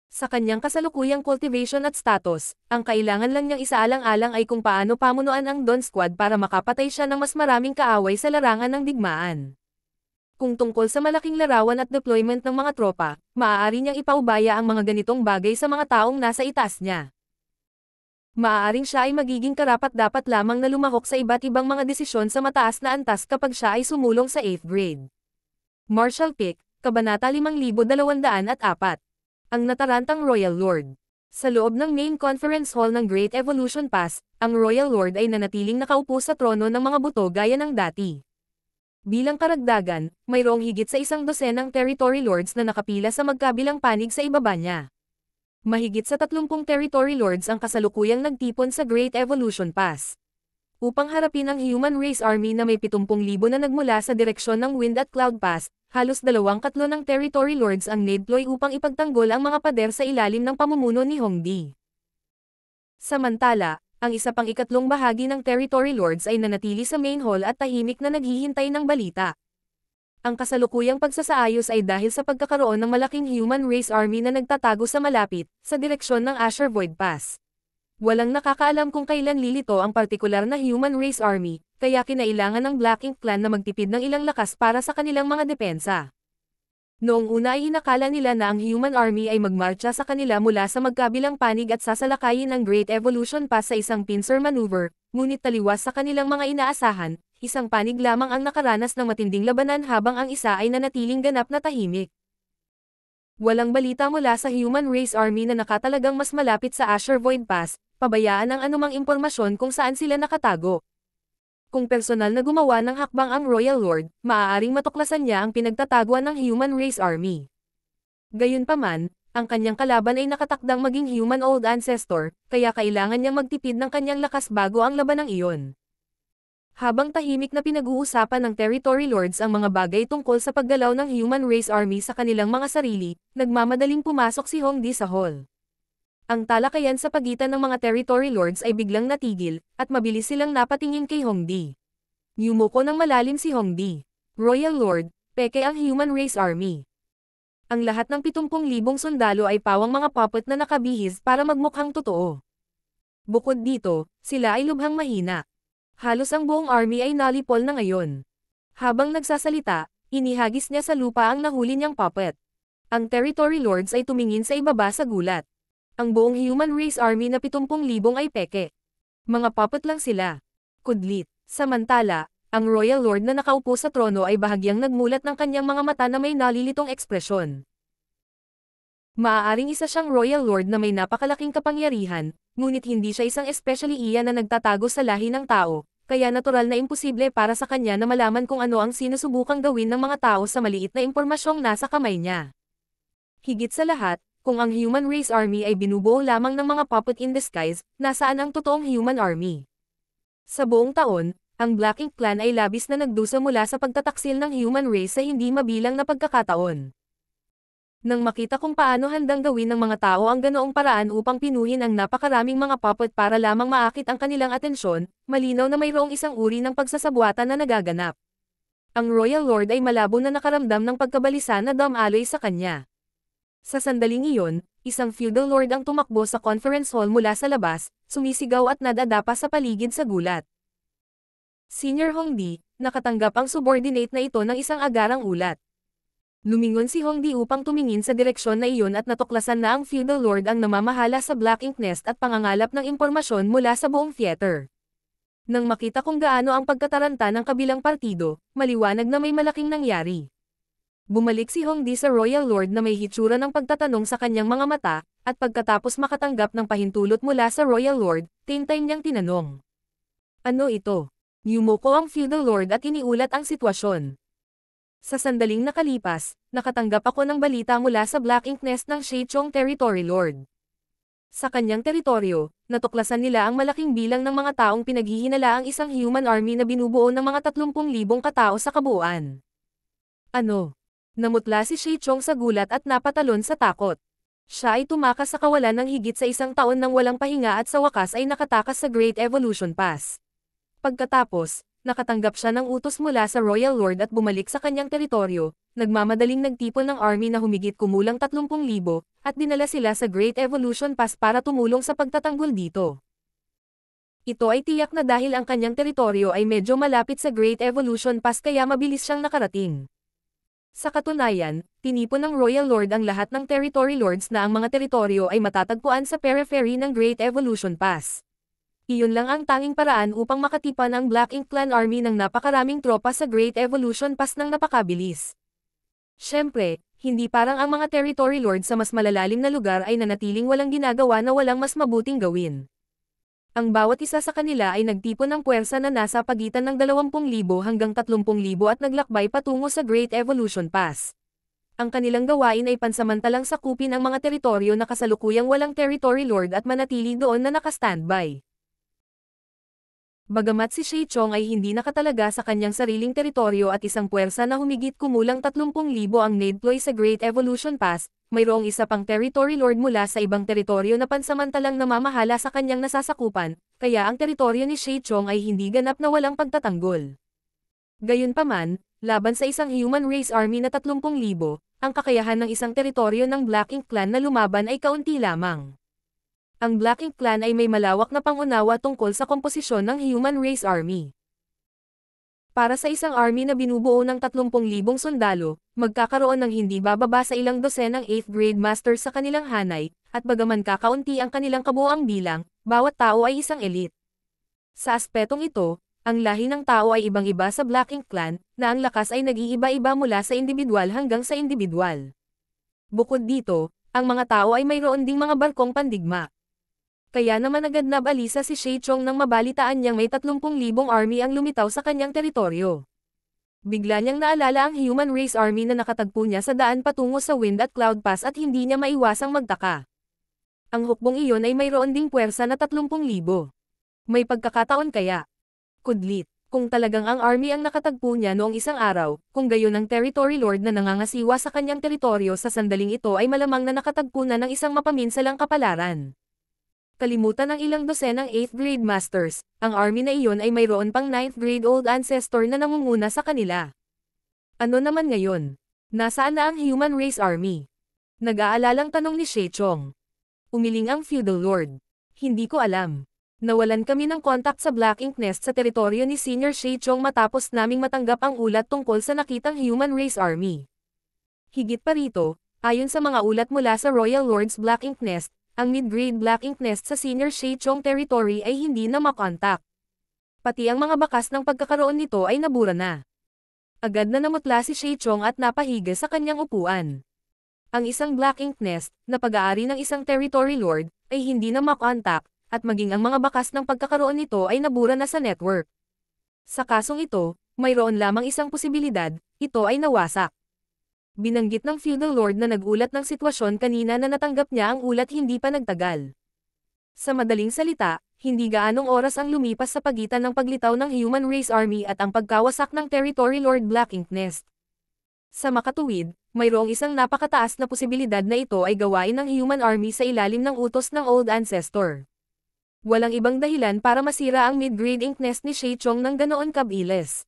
Sa kanyang kasalukuyang cultivation at status, ang kailangan lang niyang isaalang-alang ay kung paano pamunuan ang Don Squad para makapatay siya ng mas maraming kaaway sa larangan ng digmaan. Kung tungkol sa malaking larawan at deployment ng mga tropa, maaari niyang ipaubaya ang mga ganitong bagay sa mga taong nasa itaas niya. Maaaring siya ay magiging karapat-dapat lamang na lumahok sa iba't ibang mga desisyon sa mataas na antas kapag siya ay sumulong sa 8th grade. Marshall Pick, Kabanata 5204 ang natarantang Royal Lord. Sa loob ng main conference hall ng Great Evolution Pass, ang Royal Lord ay nanatiling nakaupo sa trono ng mga buto gaya ng dati. Bilang karagdagan, mayroong higit sa isang dosenang territory lords na nakapila sa magkabilang panig sa ibaba niya. Mahigit sa 30 territory lords ang kasalukuyang nagtipon sa Great Evolution Pass. Upang harapin ang human race army na may 70,000 na nagmula sa direksyon ng Wind at Cloud Pass, halos dalawang katlo ng territory lords ang nedploy upang ipagtanggol ang mga pader sa ilalim ng pamumuno ni Hongdi. Samantala, ang isa pang ikatlong bahagi ng Territory Lords ay nanatili sa main hall at tahimik na naghihintay ng balita. Ang kasalukuyang pagsasaayos ay dahil sa pagkakaroon ng malaking human race army na nagtatago sa malapit, sa direksyon ng Asher Void Pass. Walang nakakaalam kung kailan lilito ang partikular na human race army, kaya kinailangan ng Black Ink Clan na magtipid ng ilang lakas para sa kanilang mga depensa. Noong una ay hinakala nila na ang Human Army ay magmarcha sa kanila mula sa magkabilang panig at sasalakayin ang Great Evolution Pass sa isang pincer maneuver, ngunit taliwas sa kanilang mga inaasahan, isang panig lamang ang nakaranas ng matinding labanan habang ang isa ay nanatiling ganap na tahimik. Walang balita mula sa Human Race Army na nakatalagang mas malapit sa Asher Void Pass, pabayaan ang anumang impormasyon kung saan sila nakatago, kung personal na gumawa ng hakbang ang Royal Lord, maaaring matuklasan niya ang pinagtataguan ng Human Race Army. Gayunpaman, ang kanyang kalaban ay nakatakdang maging human old ancestor, kaya kailangan niyang magtipid ng kanyang lakas bago ang labanang iyon. Habang tahimik na pinag-uusapan ng Territory Lords ang mga bagay tungkol sa paggalaw ng Human Race Army sa kanilang mga sarili, nagmamadaling pumasok si Hongdi sa hall. Ang talakayan sa pagitan ng mga territory lords ay biglang natigil, at mabilis silang napatingin kay Hongdi. Yumuko ng malalim si Hongdi. Royal Lord, peke ang Human Race Army. Ang lahat ng 70,000 sundalo ay pawang mga puppet na nakabihis para magmukhang totoo. Bukod dito, sila ay lubhang mahina. Halos ang buong army ay nalipol na ngayon. Habang nagsasalita, inihagis niya sa lupa ang nahuli niyang puppet. Ang territory lords ay tumingin sa ibaba sa gulat. Ang buong human race army na 70,000 ay peke. Mga puppet lang sila. Kudlit. Samantala, ang Royal Lord na nakaupo sa trono ay bahagyang nagmulat ng kanyang mga mata na may nalilitong ekspresyon. Maaaring isa siyang Royal Lord na may napakalaking kapangyarihan, ngunit hindi siya isang especially iya na nagtatago sa lahi ng tao, kaya natural na imposible para sa kanya na malaman kung ano ang sinusubukang gawin ng mga tao sa maliit na impormasyong nasa kamay niya. Higit sa lahat, kung ang human race army ay binubuo lamang ng mga puppet in disguise, nasaan ang totoong human army? Sa buong taon, ang Black Ink Clan ay labis na nagdusa mula sa pagtataksil ng human race sa hindi mabilang na pagkakataon. Nang makita kung paano handang gawin ng mga tao ang ganoong paraan upang pinuhin ang napakaraming mga puppet para lamang maakit ang kanilang atensyon, malinaw na mayroong isang uri ng pagsasabuatan na nagaganap. Ang Royal Lord ay malabo na nakaramdam ng pagkabalisa na dumaloy sa kanya. Sa sandaling iyon, isang feudal lord ang tumakbo sa conference hall mula sa labas, sumisigaw at nadadapa sa paligid sa gulat. Senior Hongdi, nakatanggap ang subordinate na ito ng isang agarang ulat. Lumingon si Hongdi upang tumingin sa direksyon na iyon at natuklasan na ang feudal lord ang namamahala sa Black Ink Nest at pangangalap ng impormasyon mula sa buong theater. Nang makita kung gaano ang pagkataranta ng kabilang partido, maliwanag na may malaking nangyari. Bumalik si Hongdi sa Royal Lord na may hitsura ng pagtatanong sa kanyang mga mata, at pagkatapos makatanggap ng pahintulot mula sa Royal Lord, time niyang tinanong. Ano ito? Yumoko ang feudal lord at iniulat ang sitwasyon. Sa sandaling nakalipas, nakatanggap ako ng balita mula sa Black Ink Nest ng Shechong Territory Lord. Sa kanyang teritoryo, natuklasan nila ang malaking bilang ng mga taong pinaghihinala ang isang human army na binubuo ng mga 30,000 katao sa kabuuan. Ano? Namutla si Shi Chong sa gulat at napatalon sa takot. Siya ay tumakas sa kawalan ng higit sa isang taon nang walang pahinga at sa wakas ay nakatakas sa Great Evolution Pass. Pagkatapos, nakatanggap siya ng utos mula sa Royal Lord at bumalik sa kanyang teritoryo, nagmamadaling nagtipon ng army na humigit kumulang 30,000, at dinala sila sa Great Evolution Pass para tumulong sa pagtatanggol dito. Ito ay tiyak na dahil ang kanyang teritoryo ay medyo malapit sa Great Evolution Pass kaya mabilis siyang nakarating. Sa katunayan, tinipon ng Royal Lord ang lahat ng Territory Lords na ang mga teritoryo ay matatagpuan sa periphery ng Great Evolution Pass. Iyon lang ang tanging paraan upang makatipan ang Black Ink Clan Army ng napakaraming tropa sa Great Evolution Pass ng napakabilis. Siyempre, hindi parang ang mga territory lords sa mas malalalim na lugar ay nanatiling walang ginagawa na walang mas mabuting gawin ang bawat isa sa kanila ay nagtipon ng puwersa na nasa pagitan ng 20,000 hanggang 30,000 at naglakbay patungo sa Great Evolution Pass. Ang kanilang gawain ay pansamantalang sakupin ang mga teritoryo na kasalukuyang walang territory lord at manatili doon na nakastandby. Bagamat si Shea Chong ay hindi nakatalaga sa kanyang sariling teritoryo at isang puwersa na humigit kumulang 30,000 ang nadeploy sa Great Evolution Pass, mayroong isa pang territory lord mula sa ibang teritoryo na pansamantalang namamahala sa kanyang nasasakupan, kaya ang teritoryo ni Shea Chong ay hindi ganap na walang pagtatanggol. Gayunpaman, laban sa isang human race army na 30,000, ang kakayahan ng isang teritoryo ng Black Ink Clan na lumaban ay kaunti lamang ang Black Ink Clan ay may malawak na pangunawa tungkol sa komposisyon ng Human Race Army. Para sa isang army na binubuo ng 30,000 sundalo, magkakaroon ng hindi bababa sa ilang dosenang 8th grade master sa kanilang hanay, at bagaman kakaunti ang kanilang kabuoang bilang, bawat tao ay isang elite. Sa aspetong ito, ang lahi ng tao ay ibang-iba sa Black Ink Clan, na ang lakas ay nag-iiba-iba mula sa individual hanggang sa individual. Bukod dito, ang mga tao ay mayroon ding mga barkong pandigma, kaya naman agad nabalisa si Shea Chong nang mabalitaan niyang may 30,000 army ang lumitaw sa kanyang teritoryo. Bigla niyang naalala ang human race army na nakatagpo niya sa daan patungo sa wind at cloud pass at hindi niya maiwasang magtaka. Ang hukbong iyon ay mayroon ding puwersa na 30,000. May pagkakataon kaya. Kudlit, kung talagang ang army ang nakatagpo niya noong isang araw, kung gayon ang territory lord na nangangasiwa sa kanyang teritoryo sa sandaling ito ay malamang na nakatagpo na ng isang mapaminsalang kapalaran kalimutan ang ilang dosenang 8th grade masters, ang army na iyon ay mayroon pang 9th grade old ancestor na nangunguna sa kanila. Ano naman ngayon? Nasaan na ang human race army? Nag-aalalang tanong ni She Chong. Umiling ang feudal lord. Hindi ko alam. Nawalan kami ng contact sa Black Ink Nest sa teritoryo ni Senior She Chong matapos naming matanggap ang ulat tungkol sa nakitang Human Race Army. Higit pa rito, ayon sa mga ulat mula sa Royal Lords Black Ink Nest, ang mid-grade black ink nest sa senior Shechong territory ay hindi na makontak. Pati ang mga bakas ng pagkakaroon nito ay nabura na. Agad na namutla si Shechong at napahiga sa kanyang upuan. Ang isang black ink nest, na pag-aari ng isang territory lord, ay hindi na makontak, at maging ang mga bakas ng pagkakaroon nito ay nabura na sa network. Sa kasong ito, mayroon lamang isang posibilidad, ito ay nawasak. Binanggit ng feudal lord na nagulat ng sitwasyon kanina na natanggap niya ang ulat hindi pa nagtagal. Sa madaling salita, hindi gaanong oras ang lumipas sa pagitan ng paglitaw ng Human Race Army at ang pagkawasak ng Territory Lord Black Ink Nest. Sa makatuwid, mayroong isang napakataas na posibilidad na ito ay gawain ng Human Army sa ilalim ng utos ng Old Ancestor. Walang ibang dahilan para masira ang mid-grade ink nest ni Shay Chong ng ganoon kabilis.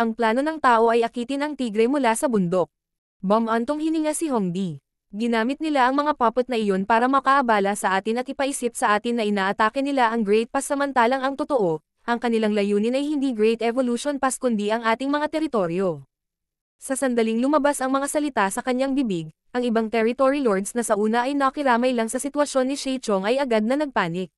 Ang plano ng tao ay akitin ang tigre mula sa bundok. Bomantong hininga si Hongdi. Ginamit nila ang mga papot na iyon para makaabala sa atin at ipaisip sa atin na inaatake nila ang Great Pass samantalang ang totoo, ang kanilang layunin ay hindi Great Evolution Pass kundi ang ating mga teritoryo. Sa sandaling lumabas ang mga salita sa kanyang bibig, ang ibang territory lords na sa una ay nakiramay lang sa sitwasyon ni Shi Chong ay agad na nagpanik.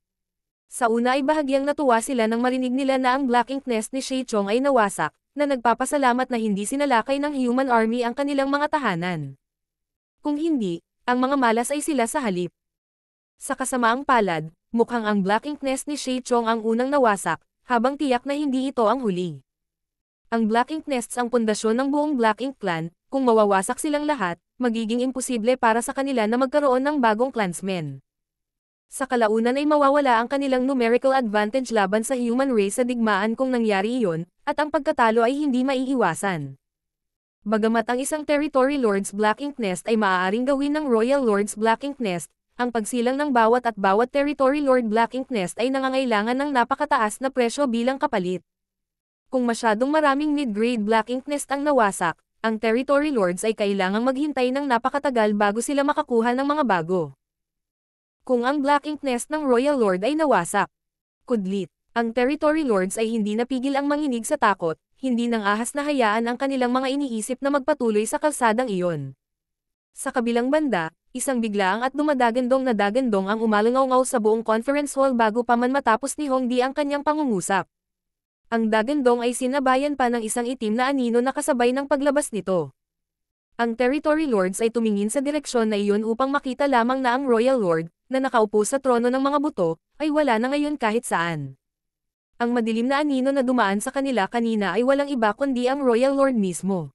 Sa una ay bahagyang natuwa sila nang marinig nila na ang Black Ink Nest ni Shi Chong ay nawasak, na nagpapasalamat na hindi sinalakay ng human army ang kanilang mga tahanan. Kung hindi, ang mga malas ay sila sa halip. Sa kasamaang palad, mukhang ang Black Ink Nest ni Shea Chong ang unang nawasak, habang tiyak na hindi ito ang huli. Ang Black Ink Nests ang pundasyon ng buong Black Ink Clan, kung mawawasak silang lahat, magiging imposible para sa kanila na magkaroon ng bagong clansmen. Sa kalaunan ay mawawala ang kanilang numerical advantage laban sa human race sa digmaan kung nangyari iyon, at ang pagkatalo ay hindi maiiwasan. Bagamat ang isang Territory Lords Black Ink Nest ay maaaring gawin ng Royal Lords Black Ink Nest, ang pagsilang ng bawat at bawat Territory Lord Black Ink Nest ay nangangailangan ng napakataas na presyo bilang kapalit. Kung masyadong maraming mid-grade Black Ink Nest ang nawasak, ang Territory Lords ay kailangang maghintay ng napakatagal bago sila makakuha ng mga bago. Kung ang Black Ink Nest ng Royal Lord ay nawasak, kudlit, ang territory lords ay hindi napigil ang manginig sa takot, hindi nang ahas na hayaan ang kanilang mga iniisip na magpatuloy sa kalsadang iyon. Sa kabilang banda, isang biglaang at dumadagandong na dagandong ang umalangaw sa buong conference hall bago pa man matapos ni Hong Di ang kanyang pangungusap. Ang dagandong ay sinabayan pa ng isang itim na anino na kasabay ng paglabas nito. Ang territory lords ay tumingin sa direksyon na iyon upang makita lamang na ang royal lord, na nakaupo sa trono ng mga buto, ay wala na ngayon kahit saan ang madilim na anino na dumaan sa kanila kanina ay walang iba kundi ang Royal Lord mismo.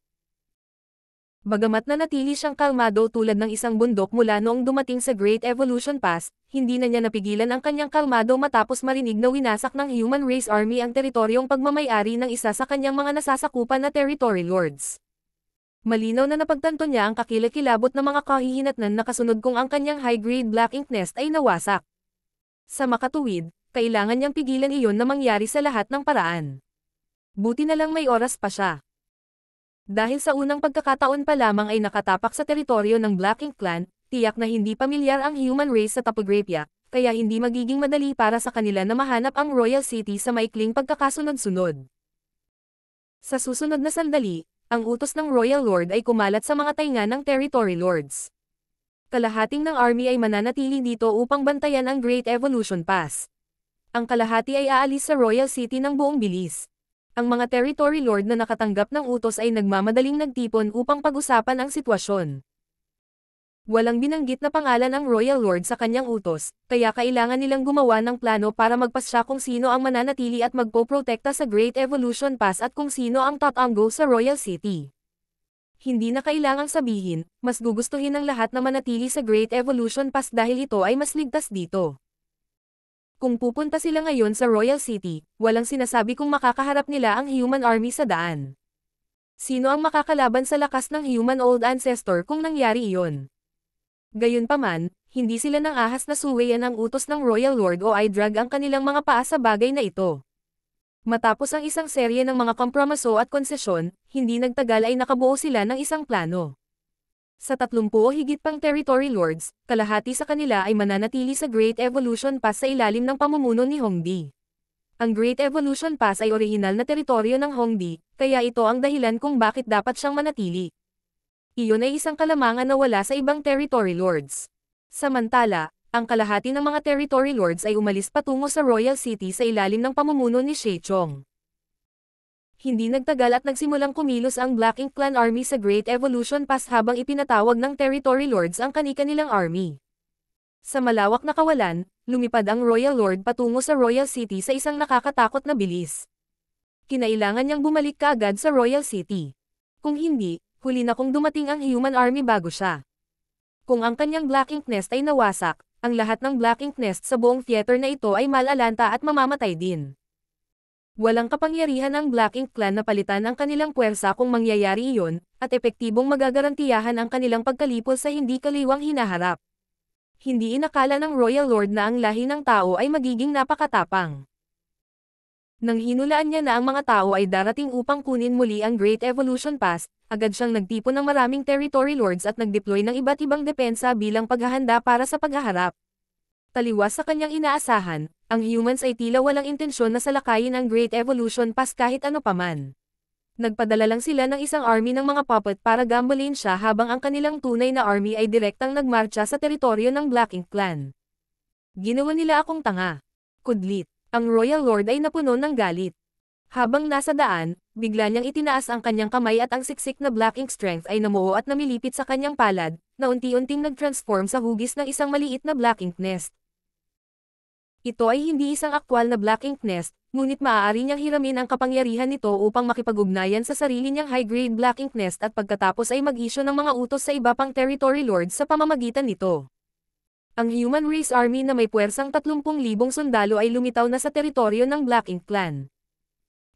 Bagamat na natili siyang kalmado tulad ng isang bundok mula noong dumating sa Great Evolution Pass, hindi na niya napigilan ang kanyang kalmado matapos marinig na winasak ng Human Race Army ang teritoryong pagmamayari ng isa sa kanyang mga nasasakupan na territory lords. Malinaw na napagtanto niya ang kakilakilabot ng mga kahihinatnan na kasunod kung ang kanyang high-grade black ink nest ay nawasak. Sa makatuwid, kailangan niyang pigilan iyon na mangyari sa lahat ng paraan. Buti na lang may oras pa siya. Dahil sa unang pagkakataon pa lamang ay nakatapak sa teritoryo ng Black Ink Clan, tiyak na hindi pamilyar ang human race sa Tapograpia, kaya hindi magiging madali para sa kanila na mahanap ang Royal City sa maikling pagkakasunod-sunod. Sa susunod na sandali, ang utos ng Royal Lord ay kumalat sa mga tainga ng Territory Lords. Kalahating ng army ay mananatili dito upang bantayan ang Great Evolution Pass ang kalahati ay aalis sa Royal City ng buong bilis. Ang mga territory lord na nakatanggap ng utos ay nagmamadaling nagtipon upang pag-usapan ang sitwasyon. Walang binanggit na pangalan ang Royal Lord sa kanyang utos, kaya kailangan nilang gumawa ng plano para magpasya kung sino ang mananatili at magpoprotekta sa Great Evolution Pass at kung sino ang top sa Royal City. Hindi na kailangang sabihin, mas gugustuhin ng lahat na manatili sa Great Evolution Pass dahil ito ay mas ligtas dito. Kung pupunta sila ngayon sa Royal City, walang sinasabi kung makakaharap nila ang human army sa daan. Sino ang makakalaban sa lakas ng human old ancestor kung nangyari iyon? Gayunpaman, hindi sila nang ahas na suwayan ang utos ng Royal Lord o ay drag ang kanilang mga paa sa bagay na ito. Matapos ang isang serye ng mga kompromiso at konsesyon, hindi nagtagal ay nakabuo sila ng isang plano. Sa 30 o higit pang territory lords, kalahati sa kanila ay mananatili sa Great Evolution Pass sa ilalim ng pamumuno ni Hongdi. Ang Great Evolution Pass ay orihinal na teritoryo ng Hongdi, kaya ito ang dahilan kung bakit dapat siyang manatili. Iyon ay isang kalamangan na wala sa ibang territory lords. Samantala, ang kalahati ng mga territory lords ay umalis patungo sa Royal City sa ilalim ng pamumuno ni Shechong. Hindi nagtagal at nagsimulang kumilos ang Black Ink Clan Army sa Great Evolution Pass habang ipinatawag ng Territory Lords ang kanikanilang army. Sa malawak na kawalan, lumipad ang Royal Lord patungo sa Royal City sa isang nakakatakot na bilis. Kinailangan niyang bumalik kaagad sa Royal City. Kung hindi, huli na kung dumating ang Human Army bago siya. Kung ang kanyang Black Ink Nest ay nawasak, ang lahat ng Black Ink Nest sa buong theater na ito ay malalanta at mamamatay din. Walang kapangyarihan ang Black Ink Clan na palitan ang kanilang puwersa kung mangyayari iyon, at epektibong magagarantiyahan ang kanilang pagkalipol sa hindi kaliwang hinaharap. Hindi inakala ng Royal Lord na ang lahi ng tao ay magiging napakatapang. Nang hinulaan niya na ang mga tao ay darating upang kunin muli ang Great Evolution Pass, agad siyang nagtipon ng maraming territory lords at nagdeploy ng iba't ibang depensa bilang paghahanda para sa paghaharap. Taliwas sa kanyang inaasahan, ang humans ay tila walang intensyon na salakayin ang Great Evolution Pass kahit ano paman. Nagpadala lang sila ng isang army ng mga puppet para gambolin siya habang ang kanilang tunay na army ay direktang nagmarcha sa teritoryo ng Black Ink Clan. Ginawa nila akong tanga. Kudlit. Ang Royal Lord ay napuno ng galit. Habang nasa daan, bigla niyang itinaas ang kanyang kamay at ang siksik na Black Ink Strength ay namuo at namilipit sa kanyang palad, na unti-unting nag-transform sa hugis ng isang maliit na Black Ink Nest. Ito ay hindi isang aktwal na Black Ink Nest, ngunit maaari niyang hiramin ang kapangyarihan nito upang makipag-ugnayan sa sarili niyang high-grade Black Ink Nest at pagkatapos ay mag-issue ng mga utos sa iba pang Territory Lords sa pamamagitan nito. Ang Human Race Army na may puwersang 30,000 sundalo ay lumitaw na sa teritoryo ng Black Ink Clan.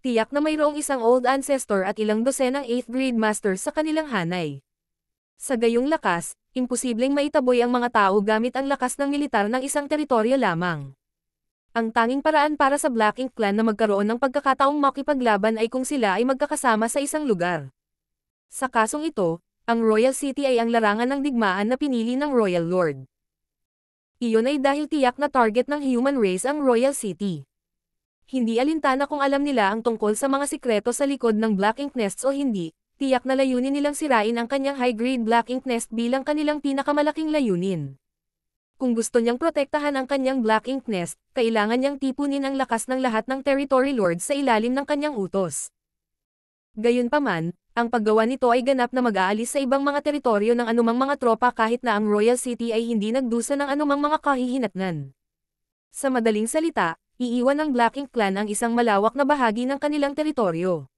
Tiyak na mayroong isang old ancestor at ilang dosenang 8th grade masters sa kanilang hanay. Sa gayong lakas, imposibleng maitaboy ang mga tao gamit ang lakas ng militar ng isang teritoryo lamang. Ang tanging paraan para sa Black Ink Clan na magkaroon ng pagkakataong makipaglaban ay kung sila ay magkakasama sa isang lugar. Sa kasong ito, ang Royal City ay ang larangan ng digmaan na pinili ng Royal Lord. Iyon ay dahil tiyak na target ng human race ang Royal City. Hindi alintana kung alam nila ang tungkol sa mga sikreto sa likod ng Black Ink Nests o hindi, tiyak na layunin nilang sirain ang kanyang high-grade Black Ink Nest bilang kanilang pinakamalaking layunin. Kung gusto niyang protektahan ang kanyang Black Ink Nest, kailangan niyang tipunin ang lakas ng lahat ng Territory Lords sa ilalim ng kanyang utos. Gayunpaman, ang paggawa nito ay ganap na mag-aalis sa ibang mga teritoryo ng anumang mga tropa kahit na ang Royal City ay hindi nagdusa ng anumang mga kahihinatnan. Sa madaling salita, iiwan ng Black Ink Clan ang isang malawak na bahagi ng kanilang teritoryo.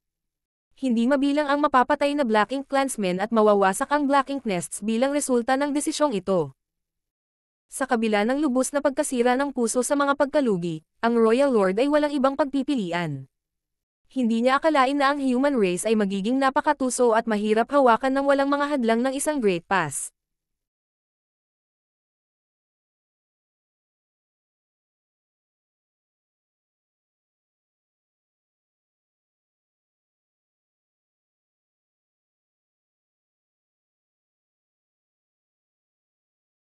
Hindi mabilang ang mapapatay na Black Ink Clansmen at mawawasak ang Black Ink Nests bilang resulta ng desisyong ito. Sa kabila ng lubos na pagkasira ng puso sa mga pagkalugi, ang Royal Lord ay walang ibang pagpipilian. Hindi niya akalain na ang human race ay magiging napakatuso at mahirap hawakan ng walang mga hadlang ng isang Great Pass.